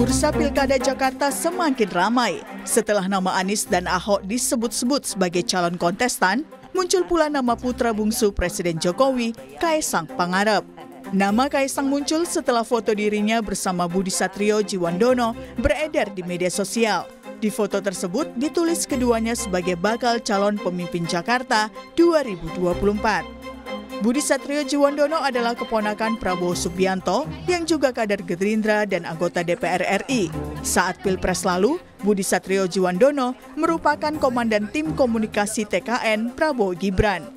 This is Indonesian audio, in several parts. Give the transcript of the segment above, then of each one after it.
Bursa Pilkada Jakarta semakin ramai. Setelah nama Anies dan Ahok disebut-sebut sebagai calon kontestan, muncul pula nama putra bungsu Presiden Jokowi, Kaisang Pangarep. Nama Kaisang muncul setelah foto dirinya bersama Budi Satrio Jiwandono beredar di media sosial. Di foto tersebut ditulis keduanya sebagai bakal calon pemimpin Jakarta 2024. Budi Satrio Jiwandono adalah keponakan Prabowo Subianto yang juga kader Gerindra dan anggota DPR RI. Saat Pilpres lalu, Budi Satrio Jiwandono merupakan komandan tim komunikasi TKN Prabowo Gibran.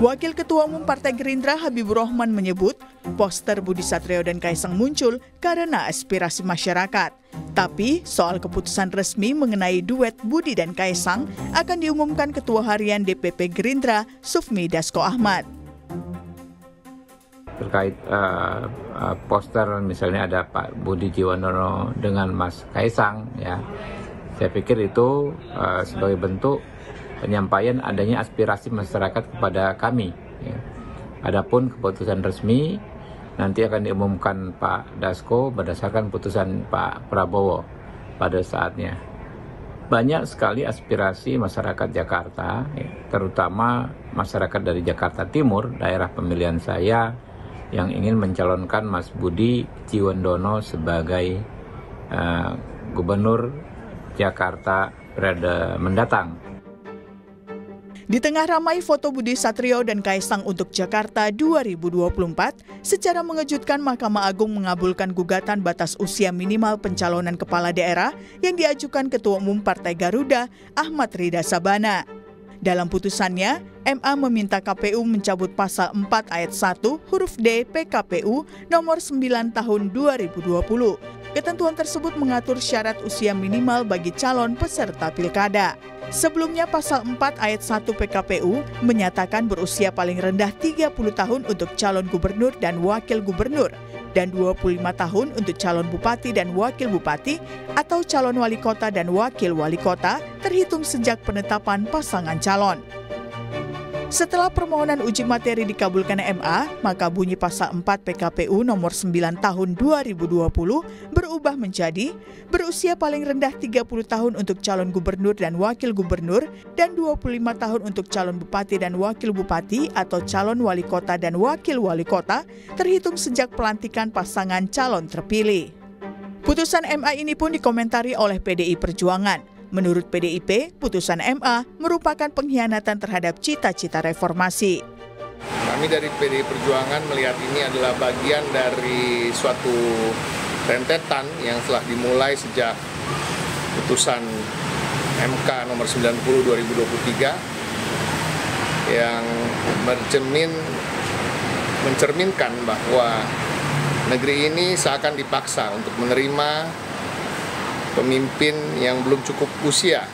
Wakil Ketua Umum Partai Gerindra Habibur Rahman menyebut poster Budi Satrio dan Kaisang muncul karena aspirasi masyarakat. Tapi soal keputusan resmi mengenai duet Budi dan Kaisang akan diumumkan Ketua Harian DPP Gerindra Sufmi Dasko Ahmad terkait uh, uh, poster misalnya ada Pak Budi Jiwanono dengan Mas Kaisang ya saya pikir itu uh, sebagai bentuk penyampaian adanya aspirasi masyarakat kepada kami ya. Adapun keputusan resmi nanti akan diumumkan Pak Dasko berdasarkan putusan Pak Prabowo pada saatnya banyak sekali aspirasi masyarakat Jakarta, ya, terutama masyarakat dari Jakarta Timur, daerah pemilihan saya, yang ingin mencalonkan Mas Budi Ciwandono sebagai uh, gubernur Jakarta periode mendatang. Di tengah ramai foto Budi Satrio dan Kaisang untuk Jakarta 2024, secara mengejutkan Mahkamah Agung mengabulkan gugatan batas usia minimal pencalonan kepala daerah yang diajukan Ketua Umum Partai Garuda Ahmad Rida Sabana. Dalam putusannya, MA meminta KPU mencabut pasal 4 ayat 1 huruf D PKPU nomor 9 tahun 2020 Ketentuan tersebut mengatur syarat usia minimal bagi calon peserta pilkada. Sebelumnya pasal 4 ayat 1 PKPU menyatakan berusia paling rendah 30 tahun untuk calon gubernur dan wakil gubernur dan 25 tahun untuk calon bupati dan wakil bupati atau calon wali kota dan wakil wali kota terhitung sejak penetapan pasangan calon. Setelah permohonan uji materi dikabulkan MA, maka bunyi pasal 4 PKPU nomor 9 tahun 2020 berubah menjadi berusia paling rendah 30 tahun untuk calon gubernur dan wakil gubernur dan 25 tahun untuk calon bupati dan wakil bupati atau calon wali kota dan wakil wali kota terhitung sejak pelantikan pasangan calon terpilih. Putusan MA ini pun dikomentari oleh PDI Perjuangan. Menurut PDIP, putusan MA merupakan pengkhianatan terhadap cita-cita reformasi. Kami dari PDI Perjuangan melihat ini adalah bagian dari suatu rentetan yang telah dimulai sejak putusan MK nomor 90 2023 yang mencermin, mencerminkan bahwa negeri ini seakan dipaksa untuk menerima pemimpin yang belum cukup usia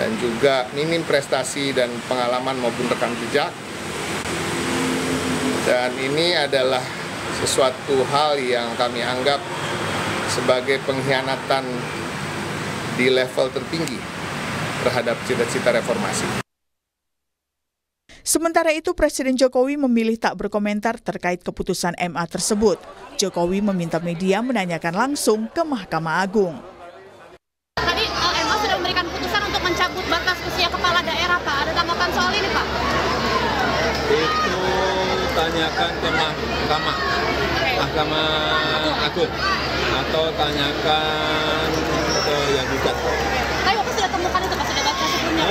dan juga minim prestasi dan pengalaman maupun rekam jejak. Dan ini adalah sesuatu hal yang kami anggap sebagai pengkhianatan di level tertinggi terhadap cita-cita reformasi. Sementara itu, Presiden Jokowi memilih tak berkomentar terkait keputusan MA tersebut. Jokowi meminta media menanyakan langsung ke Mahkamah Agung. Tadi eh, MA sudah memberikan putusan untuk mencabut batas usia kepala daerah, Pak. Ada tanggapan soal ini, Pak? Itu tanyakan ke Mahkamah, Mahkamah Agung, atau tanyakan ke yang gugat. Tapi Bapak sudah temukan itu, Pak? Sudah baca sebelumnya?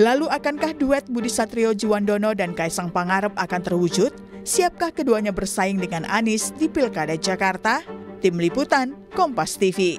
Lalu akankah duet Budi Satrio Juwandono dan Kaisang Pangarep akan terwujud? Siapkah keduanya bersaing dengan Anies di Pilkada Jakarta? Tim Liputan, Kompas TV.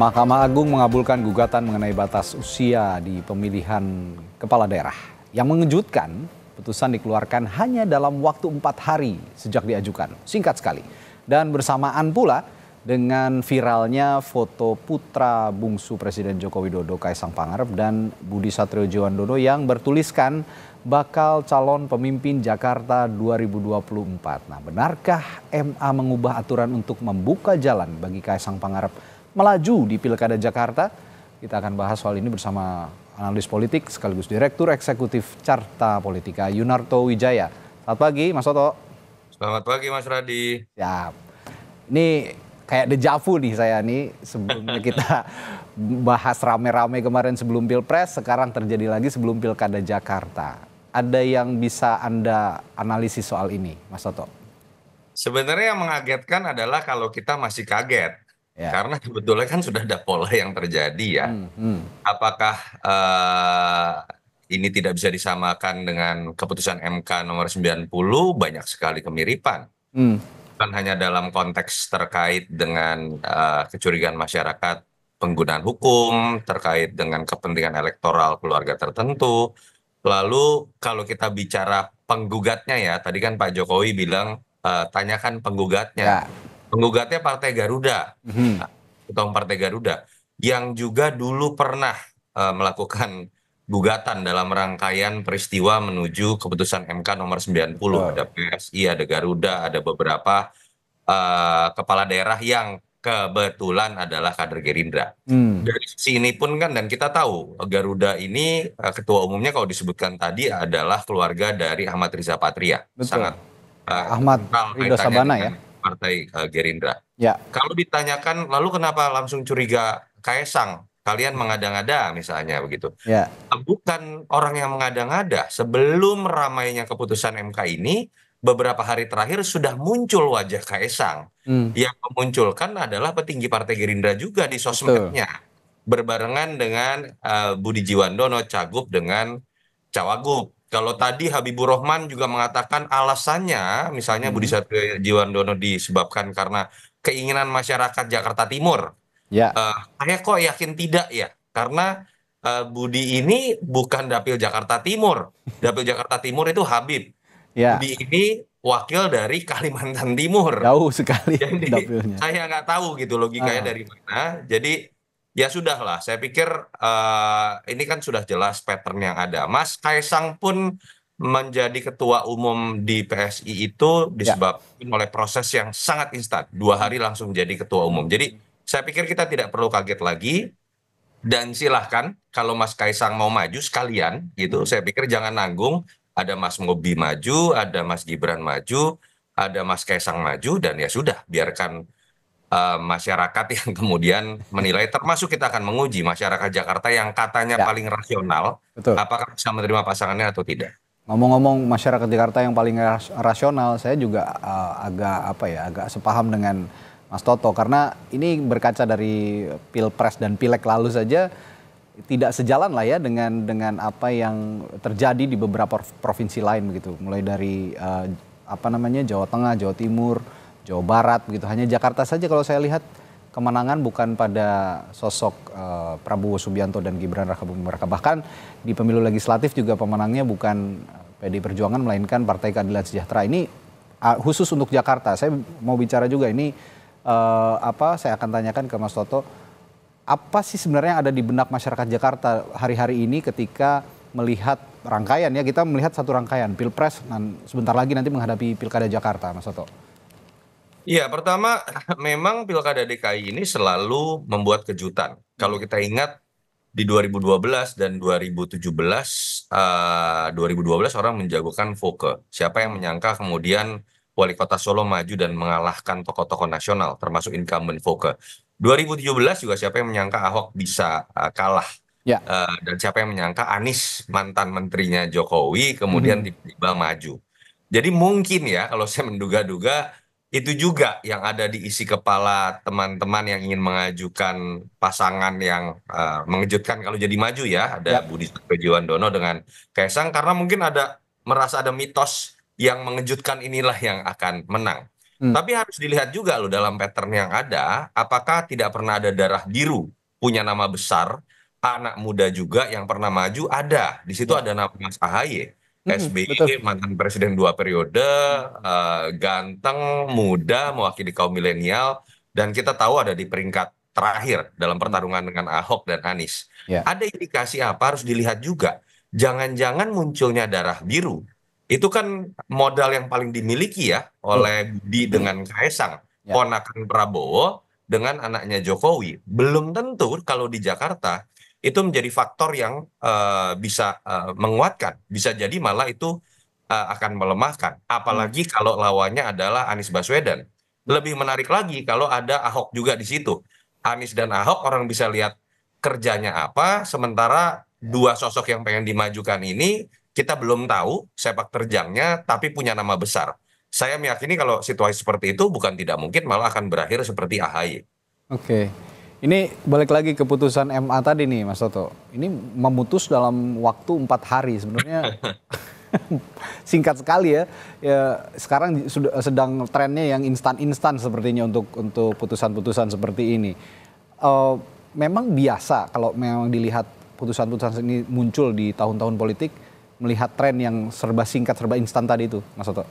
Mahkamah Agung mengabulkan gugatan mengenai batas usia di pemilihan kepala daerah. Yang mengejutkan, Putusan dikeluarkan hanya dalam waktu empat hari sejak diajukan, singkat sekali. Dan bersamaan pula dengan viralnya foto putra bungsu Presiden Joko Widodo Kaisang Pangarep dan Budi Satrio Jiwandono yang bertuliskan bakal calon pemimpin Jakarta 2024. Nah, benarkah MA mengubah aturan untuk membuka jalan bagi Kaisang Pangarep melaju di Pilkada Jakarta? Kita akan bahas soal ini bersama analis politik sekaligus Direktur Eksekutif Carta Politika Yunarto Wijaya. Selamat pagi Mas Toto. Selamat pagi Mas Radi. Ya, ini kayak dejavu nih saya nih sebelumnya kita bahas rame-rame kemarin sebelum pilpres, sekarang terjadi lagi sebelum pilkada Jakarta. Ada yang bisa anda analisis soal ini, Mas Toto? Sebenarnya yang mengagetkan adalah kalau kita masih kaget Ya. Karena kebetulan kan sudah ada pola yang terjadi ya. Hmm, hmm. Apakah uh, ini tidak bisa disamakan dengan keputusan MK nomor 90 banyak sekali kemiripan. Hmm. Bukan hanya dalam konteks terkait dengan uh, kecurigaan masyarakat penggunaan hukum, terkait dengan kepentingan elektoral keluarga tertentu. Lalu kalau kita bicara penggugatnya ya, tadi kan Pak Jokowi bilang uh, tanyakan penggugatnya. Ya penggugatnya Partai Garuda, hmm. ketua Partai Garuda, yang juga dulu pernah uh, melakukan gugatan dalam rangkaian peristiwa menuju keputusan MK nomor 90 wow. ada PSI, ada Garuda, ada beberapa uh, kepala daerah yang kebetulan adalah kader Gerindra. Hmm. Dari sisi ini pun kan dan kita tahu Garuda ini uh, ketua umumnya kalau disebutkan tadi adalah keluarga dari Ahmad Riza Patria. Betul. Sangat uh, Ahmad Riza Sabana ya. Partai uh, Gerindra. Ya. Kalau ditanyakan lalu kenapa langsung curiga Kaisang? Kalian mengada-ngada misalnya begitu. Ya. Eh, bukan orang yang mengada-ngada. Sebelum ramainya keputusan MK ini, beberapa hari terakhir sudah muncul wajah Kaisang. Hmm. Yang memunculkan adalah petinggi Partai Gerindra juga di sosmednya. Betul. Berbarengan dengan uh, Budi Jiwandono cagup dengan cawagup. Kalau tadi Habibur Rahman juga mengatakan alasannya, misalnya hmm. Budi Satrio Jiwandono disebabkan karena keinginan masyarakat Jakarta Timur. Ya. Uh, saya kok yakin tidak ya, karena uh, Budi ini bukan dapil Jakarta Timur. Dapil Jakarta Timur itu Habib. Ya. Budi ini wakil dari Kalimantan Timur. Jauh sekali Jadi, dapilnya. Saya nggak tahu gitu logikanya ah. dari mana. Jadi ya sudahlah, saya pikir eh, ini kan sudah jelas pattern yang ada mas kaisang pun menjadi ketua umum di PSI itu ya. disebabkan ya. oleh proses yang sangat instan dua hari langsung jadi ketua umum jadi saya pikir kita tidak perlu kaget lagi dan silahkan kalau Mas Kaisang mau maju sekalian gitu saya pikir jangan nanggung ada Mas Mobi maju ada Mas Gibran maju ada Mas Kaisang maju dan ya sudah biarkan Eh, masyarakat yang kemudian menilai termasuk kita akan menguji masyarakat Jakarta yang katanya ya. paling rasional Betul. apakah bisa menerima pasangannya atau tidak. Ngomong-ngomong masyarakat Jakarta yang paling rasional, saya juga uh, agak apa ya, agak sepaham dengan Mas Toto karena ini berkaca dari pilpres dan pilek lalu saja tidak sejalan lah ya dengan dengan apa yang terjadi di beberapa provinsi lain begitu, mulai dari uh, apa namanya Jawa Tengah, Jawa Timur, Jawa Barat begitu. Hanya Jakarta saja kalau saya lihat kemenangan bukan pada sosok uh, Prabowo Subianto dan Gibran Rakabuming Raka. Bahkan di pemilu legislatif juga pemenangnya bukan eh, PD Perjuangan melainkan Partai Keadilan Sejahtera. Ini uh, khusus untuk Jakarta. Saya mau bicara juga ini uh, apa saya akan tanyakan ke Mas Toto apa sih sebenarnya yang ada di benak masyarakat Jakarta hari-hari ini ketika melihat rangkaian ya kita melihat satu rangkaian Pilpres dan sebentar lagi nanti menghadapi Pilkada Jakarta Mas Toto. Ya, pertama memang Pilkada DKI ini selalu membuat kejutan. Kalau kita ingat di 2012 dan 2017, uh, 2012 orang menjagokan Foke. Siapa yang menyangka kemudian wali kota Solo maju dan mengalahkan tokoh-tokoh nasional, termasuk incumbent Foke. 2017 juga siapa yang menyangka Ahok bisa uh, kalah. Ya. Uh, dan siapa yang menyangka Anies mantan menterinya Jokowi kemudian mm-hmm. tiba-tiba -hmm. maju. Jadi mungkin ya kalau saya menduga-duga itu juga yang ada di isi kepala teman-teman yang ingin mengajukan pasangan yang uh, mengejutkan kalau jadi maju ya ada yep. Budi Satrio Dono dengan Kaisang karena mungkin ada merasa ada mitos yang mengejutkan inilah yang akan menang. Hmm. Tapi harus dilihat juga loh dalam pattern yang ada apakah tidak pernah ada darah biru punya nama besar anak muda juga yang pernah maju ada di situ ya. ada nama Mas Ahaye Hmm, SBY Betul. mantan presiden dua periode, uh, ganteng, muda, mewakili kaum milenial, dan kita tahu ada di peringkat terakhir dalam hmm. pertarungan dengan Ahok dan Anies. Yeah. Ada indikasi apa harus dilihat juga. Jangan-jangan munculnya darah biru itu kan modal yang paling dimiliki ya oleh Budi dengan Kaisang, yeah. ponakan Prabowo dengan anaknya Jokowi. Belum tentu kalau di Jakarta itu menjadi faktor yang eh, bisa eh, menguatkan bisa jadi malah itu eh, akan melemahkan apalagi hmm. kalau lawannya adalah Anies Baswedan lebih menarik lagi kalau ada Ahok juga di situ Anies dan Ahok orang bisa lihat kerjanya apa sementara dua sosok yang pengen dimajukan ini kita belum tahu sepak terjangnya tapi punya nama besar saya meyakini kalau situasi seperti itu bukan tidak mungkin malah akan berakhir seperti AHY oke okay. Ini balik lagi keputusan MA tadi nih Mas Toto. Ini memutus dalam waktu empat hari sebenarnya singkat sekali ya. ya sekarang sudah sedang trennya yang instan-instan sepertinya untuk untuk putusan-putusan seperti ini. Uh, memang biasa kalau memang dilihat putusan-putusan ini muncul di tahun-tahun politik melihat tren yang serba singkat serba instan tadi itu Mas Toto.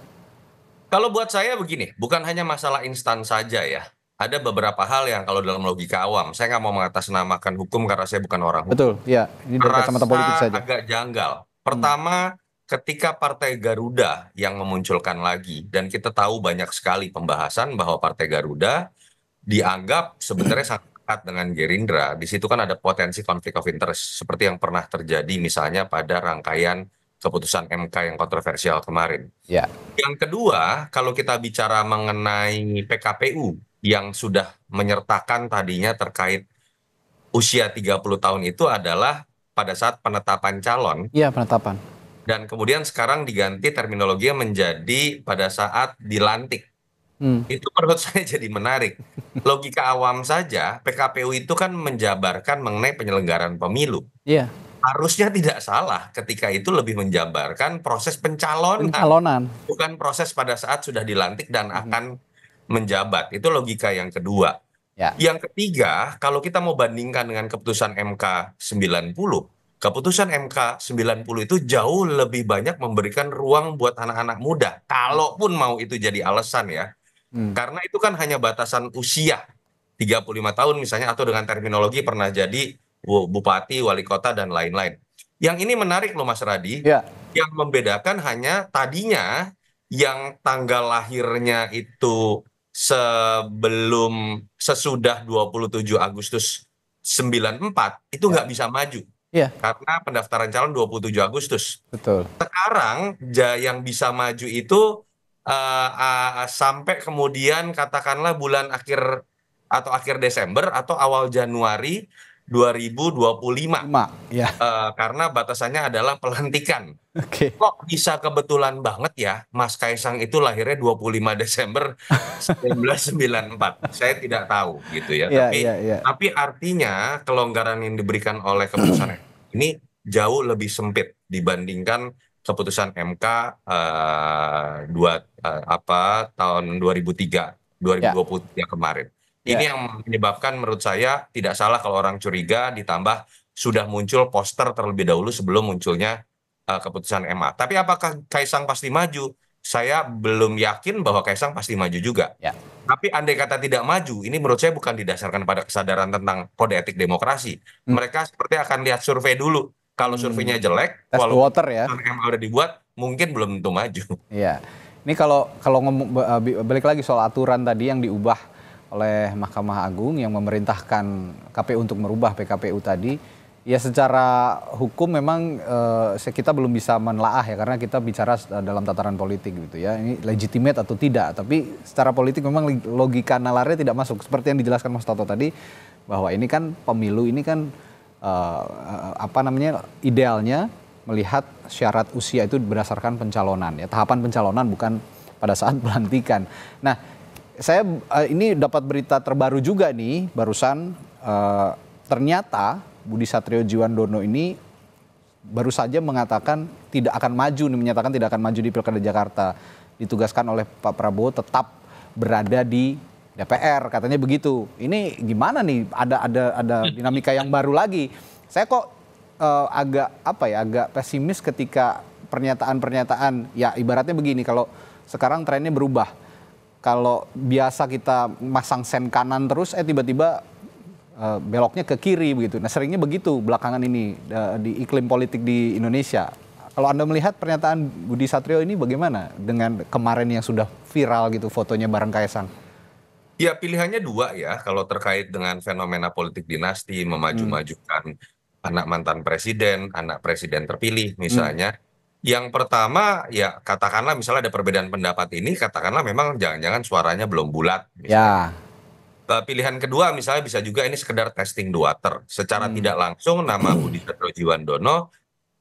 Kalau buat saya begini, bukan hanya masalah instan saja ya ada beberapa hal yang kalau dalam logika awam, saya nggak mau mengatasnamakan hukum karena saya bukan orang hukum. Betul, ya. Ini dari kacamata politik saja. agak janggal. Hmm. Pertama, hmm. ketika Partai Garuda yang memunculkan lagi, dan kita tahu banyak sekali pembahasan bahwa Partai Garuda dianggap sebenarnya sangat dengan Gerindra. Di situ kan ada potensi konflik of interest, seperti yang pernah terjadi misalnya pada rangkaian keputusan MK yang kontroversial kemarin. Ya. Yang kedua, kalau kita bicara mengenai PKPU, yang sudah menyertakan tadinya terkait usia 30 tahun itu adalah pada saat penetapan calon. Iya, penetapan. Dan kemudian sekarang diganti terminologinya menjadi pada saat dilantik. Hmm. Itu menurut saya jadi menarik. Logika awam saja, PKPU itu kan menjabarkan mengenai penyelenggaraan pemilu. Iya. Harusnya tidak salah ketika itu lebih menjabarkan proses pencalonan. Pencalonan. Bukan proses pada saat sudah dilantik dan hmm. akan menjabat. Itu logika yang kedua. Ya. Yang ketiga, kalau kita mau bandingkan dengan keputusan MK 90, keputusan MK 90 itu jauh lebih banyak memberikan ruang buat anak-anak muda, kalaupun mau itu jadi alasan ya. Hmm. Karena itu kan hanya batasan usia 35 tahun misalnya atau dengan terminologi pernah jadi bupati, wali kota dan lain-lain. Yang ini menarik loh Mas Radi. Ya. Yang membedakan hanya tadinya yang tanggal lahirnya itu sebelum sesudah 27 Agustus 94 itu nggak ya. bisa maju. Ya. Karena pendaftaran calon 27 Agustus. Betul. Sekarang yang bisa maju itu uh, uh, sampai kemudian katakanlah bulan akhir atau akhir Desember atau awal Januari 2025. Ma, ya. Uh, karena batasannya adalah pelantikan. Okay. Kok bisa kebetulan banget ya Mas Kaisang itu lahirnya 25 Desember 1994. Saya tidak tahu gitu ya. ya tapi ya, ya. tapi artinya kelonggaran yang diberikan oleh keputusan ini jauh lebih sempit dibandingkan keputusan MK uh, eh, dua uh, apa tahun 2003 2023 ya kemarin ini ya. yang menyebabkan menurut saya tidak salah kalau orang curiga ditambah sudah muncul poster terlebih dahulu sebelum munculnya uh, keputusan MA tapi apakah Kaisang pasti maju saya belum yakin bahwa Kaisang pasti maju juga. Ya. Tapi andai kata tidak maju, ini menurut saya bukan didasarkan pada kesadaran tentang kode etik demokrasi. Hmm. Mereka seperti akan lihat survei dulu. Kalau hmm. surveinya jelek, hmm. walaupun water ya. MA sudah dibuat, mungkin belum tentu maju. Iya. Ini kalau kalau ngomong eh, balik lagi soal aturan tadi yang diubah oleh Mahkamah Agung yang memerintahkan KPU untuk merubah PKPU tadi ya secara hukum memang uh, kita belum bisa menelaah ya karena kita bicara eh, dalam tataran politik gitu ya ini legitimate atau tidak tapi secara politik memang logika nalarnya tidak masuk seperti yang dijelaskan Mas Toto tadi bahwa ini kan pemilu ini kan uh, apa namanya idealnya melihat syarat usia itu berdasarkan pencalonan ya tahapan pencalonan bukan pada saat pelantikan nah saya uh, ini dapat berita terbaru juga nih barusan uh, ternyata Budi Satrio Jiwandono ini baru saja mengatakan tidak akan maju nih menyatakan tidak akan maju di Pilkada Jakarta. Ditugaskan oleh Pak Prabowo tetap berada di DPR katanya begitu. Ini gimana nih ada ada ada dinamika yang baru lagi. Saya kok uh, agak apa ya agak pesimis ketika pernyataan-pernyataan ya ibaratnya begini kalau sekarang trennya berubah kalau biasa kita masang sen kanan terus eh tiba-tiba uh, beloknya ke kiri begitu. Nah, seringnya begitu belakangan ini uh, di iklim politik di Indonesia. Kalau Anda melihat pernyataan Budi Satrio ini bagaimana dengan kemarin yang sudah viral gitu fotonya bareng Kaisang? Ya, pilihannya dua ya kalau terkait dengan fenomena politik dinasti memaju-majukan hmm. anak mantan presiden, anak presiden terpilih misalnya. Hmm yang pertama ya katakanlah misalnya ada perbedaan pendapat ini katakanlah memang jangan-jangan suaranya belum bulat. Misalnya. Ya. Eh, pilihan kedua misalnya bisa juga ini sekedar testing the water. Secara hmm. tidak langsung nama Budi Satrio Jiwandono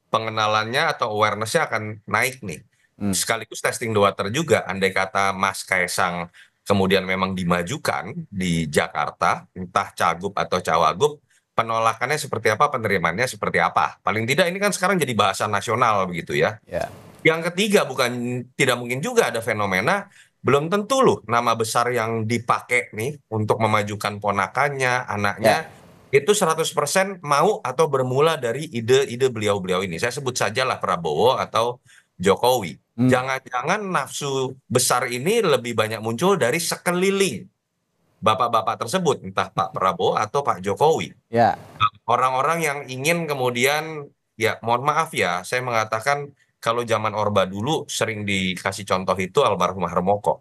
pengenalannya atau awarenessnya akan naik nih. Hmm. Sekaligus testing the water juga. Andai kata Mas Kaisang kemudian memang dimajukan di Jakarta entah cagup atau cawagup penolakannya seperti apa, penerimaannya seperti apa. Paling tidak ini kan sekarang jadi bahasa nasional begitu ya. Yeah. Yang ketiga bukan tidak mungkin juga ada fenomena belum tentu loh nama besar yang dipakai nih untuk memajukan ponakannya, anaknya yeah. itu 100% mau atau bermula dari ide-ide beliau-beliau ini. Saya sebut sajalah Prabowo atau Jokowi. Hmm. Jangan-jangan hmm. nafsu besar ini lebih banyak muncul dari sekeliling bapak-bapak tersebut, entah Pak Prabowo atau Pak Jokowi. Ya. Orang-orang yang ingin kemudian, ya mohon maaf ya, saya mengatakan kalau zaman Orba dulu sering dikasih contoh itu almarhum Harmoko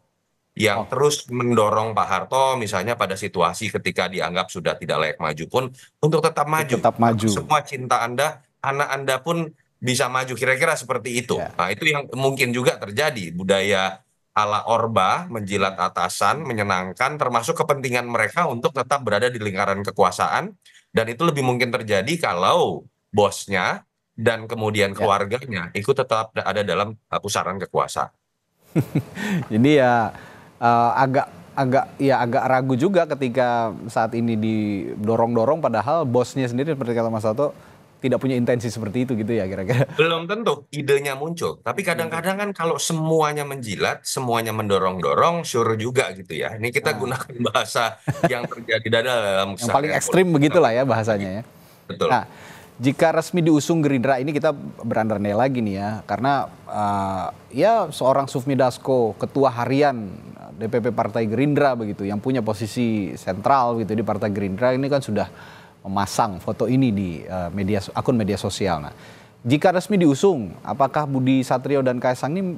yang oh. terus mendorong Pak Harto misalnya pada situasi ketika dianggap sudah tidak layak maju pun untuk tetap maju. Tetap maju. Semua cinta Anda, anak Anda pun bisa maju kira-kira seperti itu. Ya. Nah, itu yang mungkin juga terjadi budaya ala Orba menjilat atasan, menyenangkan, termasuk kepentingan mereka untuk tetap berada di lingkaran kekuasaan. Dan itu lebih mungkin terjadi kalau bosnya dan kemudian ya. keluarganya ya. ikut tetap ada dalam uh, pusaran kekuasaan. Jadi ya uh, agak agak ya agak ragu juga ketika saat ini didorong-dorong padahal bosnya sendiri seperti kata Mas Sato tidak punya intensi seperti itu gitu ya kira-kira. Belum tentu idenya muncul, tapi kadang-kadang kan kalau semuanya menjilat, semuanya mendorong-dorong, sure juga gitu ya. Ini kita nah. gunakan bahasa yang terjadi dalam yang paling ekstrim begitulah ya bahasanya ya. Betul. Nah, jika resmi diusung Gerindra ini kita berandai lagi nih ya, karena uh, ya seorang Sufmi Dasko, ketua harian DPP Partai Gerindra begitu, yang punya posisi sentral gitu di Partai Gerindra ini kan sudah memasang foto ini di uh, media akun media sosial. Nah, jika resmi diusung, apakah Budi Satrio dan Kaisang ini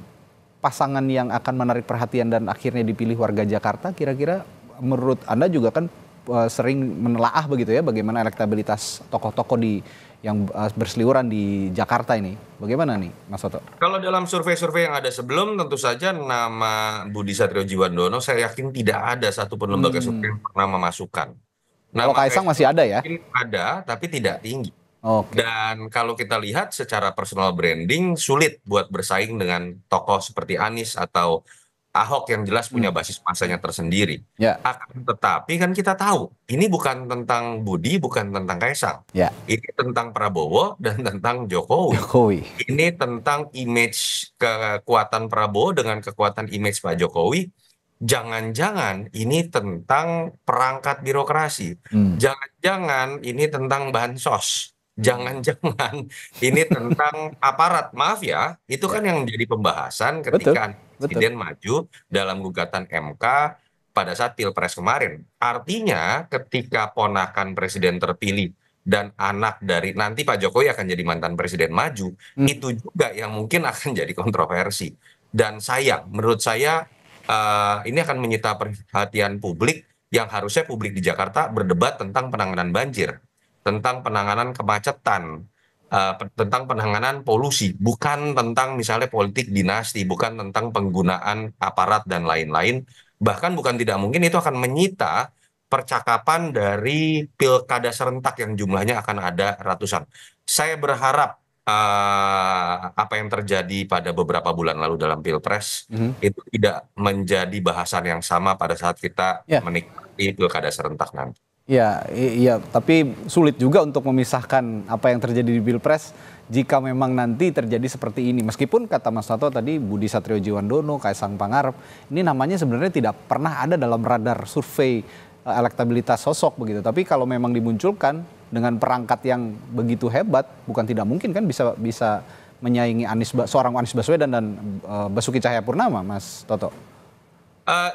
pasangan yang akan menarik perhatian dan akhirnya dipilih warga Jakarta? Kira-kira menurut Anda juga kan uh, sering menelaah begitu ya bagaimana elektabilitas tokoh-tokoh di yang eh, berseliuran di Jakarta ini. Bagaimana nih, Mas Soto? Kalau dalam survei-survei yang ada sebelum tentu saja nama Budi Satrio Jiwandono saya yakin tidak ada satu lembaga hmm. survei yang pernah memasukkan Nah, kalau Kaisang masih ada ya? Ada, tapi tidak tinggi. Okay. Dan kalau kita lihat secara personal branding sulit buat bersaing dengan tokoh seperti Anies atau Ahok yang jelas punya hmm. basis masanya tersendiri. Yeah. Akan tetapi kan kita tahu ini bukan tentang Budi, bukan tentang Kaisang. Yeah. Ini tentang Prabowo dan tentang Jokowi. Jokowi. Ini tentang image kekuatan Prabowo dengan kekuatan image Pak Jokowi jangan-jangan ini tentang perangkat birokrasi, hmm. jangan-jangan ini tentang bansos, jangan-jangan ini tentang aparat mafia ya, itu kan ya. yang jadi pembahasan ketika presiden maju dalam gugatan MK pada saat pilpres kemarin. Artinya ketika ponakan presiden terpilih dan anak dari nanti Pak Jokowi akan jadi mantan presiden maju, hmm. itu juga yang mungkin akan jadi kontroversi. Dan sayang, menurut saya Eh, ini akan menyita perhatian publik yang harusnya publik di Jakarta berdebat tentang penanganan banjir, tentang penanganan kemacetan, eh, tentang penanganan polusi, bukan tentang misalnya politik dinasti, bukan tentang penggunaan aparat dan lain-lain. Bahkan bukan tidak mungkin itu akan menyita percakapan dari pilkada serentak yang jumlahnya akan ada ratusan. Saya berharap Eh, apa yang terjadi pada beberapa bulan lalu dalam pilpres mm-hmm. itu tidak menjadi bahasan yang sama pada saat kita yeah. menikmati pilkada serentak nanti. Ya, iya, tapi sulit juga untuk memisahkan apa yang terjadi di Pilpres jika memang nanti terjadi seperti ini. Meskipun kata Mas Tato tadi Budi Satrio Jiwandono, Kaisang Pangarep, ini namanya sebenarnya tidak pernah ada dalam radar survei elektabilitas sosok begitu. Tapi kalau memang dimunculkan dengan perangkat yang begitu hebat, bukan tidak mungkin kan bisa bisa menyaingi Anies seorang Anies Baswedan dan uh, Basuki Cahayapurnama, Mas Toto. lagi eh,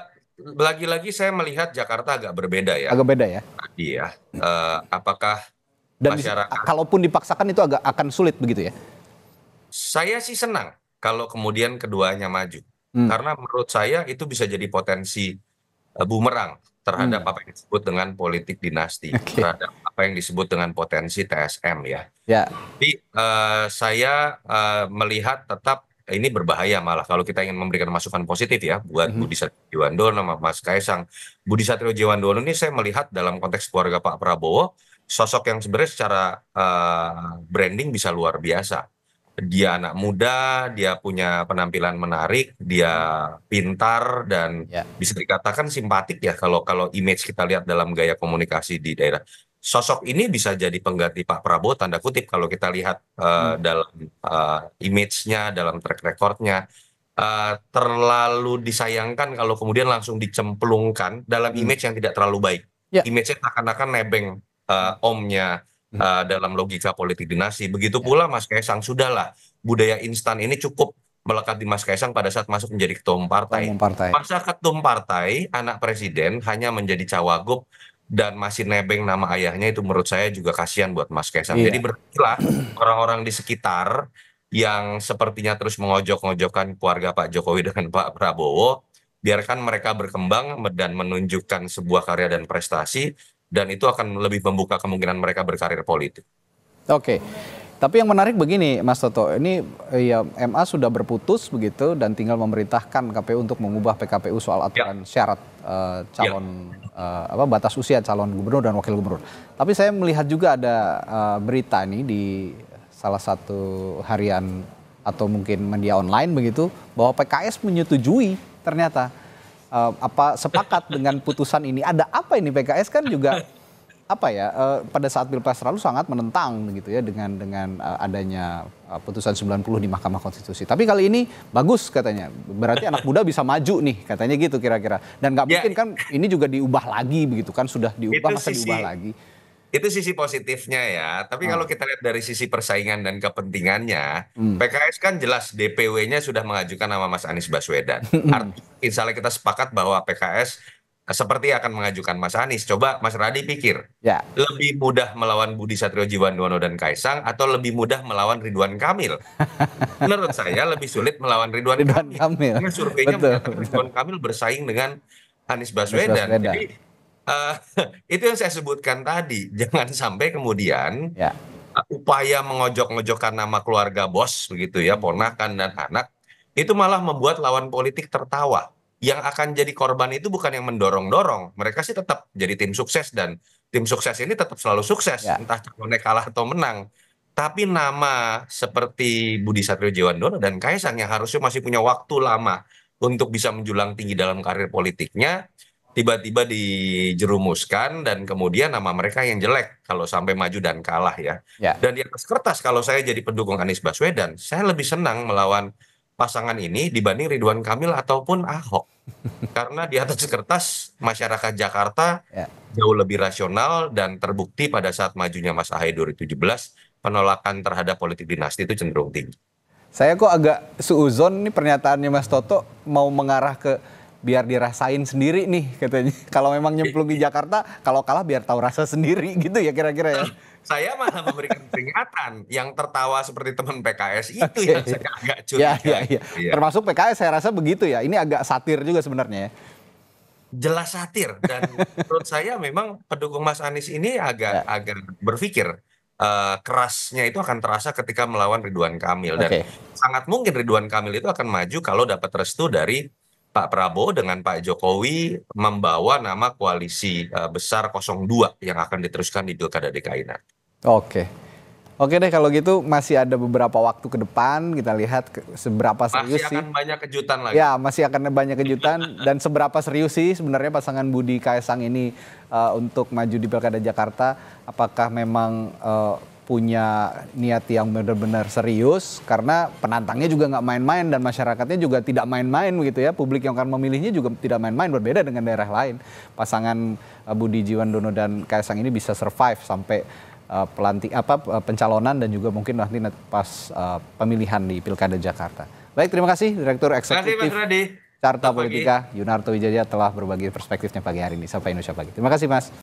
lagi-lagi saya melihat Jakarta agak berbeda ya. Agak beda ya. Iya. Uh, apakah dan masyarakat kalaupun dipaksakan itu agak akan sulit begitu ya? Saya sih senang kalau kemudian keduanya maju. Hmm. Karena menurut saya itu bisa jadi potensi uh, bumerang terhadap hmm. apa yang disebut dengan politik dinasti, okay. terhadap apa yang disebut dengan potensi TSM ya. Yeah. Tapi uh, saya uh, melihat tetap ini berbahaya malah kalau kita ingin memberikan masukan positif ya buat mm -hmm. Budi Satrio Jiwandono, Mas Kaisang. Budi Satrio Jiwandono ini saya melihat dalam konteks keluarga Pak Prabowo sosok yang sebenarnya secara uh, branding bisa luar biasa dia anak muda, dia punya penampilan menarik, dia pintar dan yeah. bisa dikatakan simpatik ya kalau kalau image kita lihat dalam gaya komunikasi di daerah. Sosok ini bisa jadi pengganti Pak Prabowo tanda kutip kalau kita lihat uh, dalam uh, image-nya, dalam track record-nya. Uh, terlalu disayangkan kalau kemudian langsung dicemplungkan dalam hmm. image yang tidak terlalu baik. Yeah. Image-nya akan-akan nebeng uh, omnya Hmm. Eh, dalam logika politik dinasti. Begitu ya. pula Mas Kaisang sudahlah budaya instan ini cukup melekat di Mas Kaisang pada saat masuk menjadi ketua umum partai. Umum partai. Masa ketua partai anak presiden hanya menjadi cawagup dan masih nebeng nama ayahnya itu menurut saya juga kasihan buat Mas Kaisang. Iya. Jadi berkilah orang-orang di sekitar yang sepertinya terus mengojok-ngojokkan keluarga Pak Jokowi dengan Pak Prabowo biarkan mereka berkembang dan menunjukkan sebuah karya dan prestasi dan itu akan lebih membuka kemungkinan mereka berkarir politik. Oke. Tapi yang menarik begini, Mas Toto, ini ya MA sudah berputus begitu dan tinggal memerintahkan KPU untuk mengubah PKPU soal ya. aturan eh, ya. syarat uh, calon ya. uh, apa batas usia calon gubernur dan wakil gubernur. Tapi saya melihat juga ada uh, berita ini di salah satu harian atau mungkin media online begitu bahwa PKS menyetujui ternyata uh, apa sepakat dengan putusan ini. Ada apa ini PKS kan juga apa ya uh, pada saat pilpres lalu sangat menentang gitu ya dengan dengan uh, adanya uh, putusan 90 di Mahkamah Konstitusi. Tapi kali ini bagus katanya. Berarti anak muda bisa maju nih katanya gitu kira-kira. Dan nggak ya. mungkin kan ini juga diubah lagi begitu kan sudah diubah masih diubah lagi. Itu sisi positifnya ya. Tapi kalau hmm. kita lihat dari sisi persaingan dan kepentingannya, hmm. PKS kan jelas DPW-nya sudah mengajukan nama Mas Anies Baswedan. Hmm. Artinya misalnya kita sepakat bahwa PKS eh, seperti akan mengajukan Mas Anies. Coba Mas Radi pikir, ya. lebih mudah melawan Budi Satrio Jiwandono dan Kaisang atau lebih mudah melawan Ridwan Kamil? Menurut saya lebih sulit melawan Ridwan, Ridwan Kamil. Kamil. Karena surveinya Ridwan Kamil bersaing dengan Anies Baswedan. Baswedan. Jadi uh, itu yang saya sebutkan tadi. Jangan sampai kemudian ya. uh, upaya mengojok-ngojokkan nama keluarga bos begitu ya, hmm. ponakan dan anak itu malah membuat lawan politik tertawa. Yang akan jadi korban itu bukan yang mendorong-dorong, mereka sih tetap jadi tim sukses dan tim sukses ini tetap selalu sukses, ya. entah calonnya kalah atau menang. Tapi nama seperti Budi Satrio Jiwandono dan Kaisang yang harusnya masih punya waktu lama untuk bisa menjulang tinggi dalam karir politiknya, tiba-tiba dijerumuskan dan kemudian nama mereka yang jelek kalau sampai maju dan kalah ya. ya. Dan di atas kertas kalau saya jadi pendukung Anies Baswedan, saya lebih senang melawan pasangan ini dibanding Ridwan Kamil ataupun Ahok. Karena di atas kertas masyarakat Jakarta ya. jauh lebih rasional dan terbukti pada saat majunya Mas Ahaye 2017 penolakan terhadap politik dinasti itu cenderung tinggi. Saya kok agak suuzon nih pernyataannya Mas Toto mau mengarah ke biar dirasain sendiri nih katanya. Kalau memang nyemplung di Jakarta, kalau kalah biar tahu rasa sendiri gitu ya kira-kira ya. Saya malah memberikan peringatan yang tertawa seperti teman PKS itu okay. yang saya agak ya, curiga. Ya, ya, ya. Termasuk PKS saya rasa begitu ya. Ini agak satir juga sebenarnya ya. Jelas satir dan menurut saya memang pendukung Mas Anies ini agak ya. agak berpikir uh, kerasnya itu akan terasa ketika melawan Ridwan Kamil dan okay. sangat mungkin Ridwan Kamil itu akan maju kalau dapat restu dari Pak Prabowo dengan Pak Jokowi membawa nama koalisi eh, besar 02 yang akan diteruskan di Pilkada DKI nanti. Oke. Oke deh kalau gitu masih ada beberapa waktu ke depan kita lihat seberapa serius sih. Masih akan banyak kejutan lagi. Ya, masih akan banyak kejutan dan seberapa serius sih sebenarnya pasangan Budi Kaisang ini uh, untuk maju di Pilkada Jakarta apakah memang uh, punya niat yang benar-benar serius karena penantangnya juga nggak main-main dan masyarakatnya juga tidak main-main gitu ya publik yang akan memilihnya juga tidak main-main berbeda dengan daerah lain pasangan eh, Budi Jiwandono dan Kaisang ini bisa survive sampai uh, eh, pelantik apa eh, pencalonan dan juga mungkin nanti pas uh, pemilihan di Pilkada Jakarta baik terima kasih Direktur Eksekutif terima kasih, Carta Politika Yunarto Wijaya telah berbagi perspektifnya pagi hari ini sampai Indonesia pagi terima kasih Mas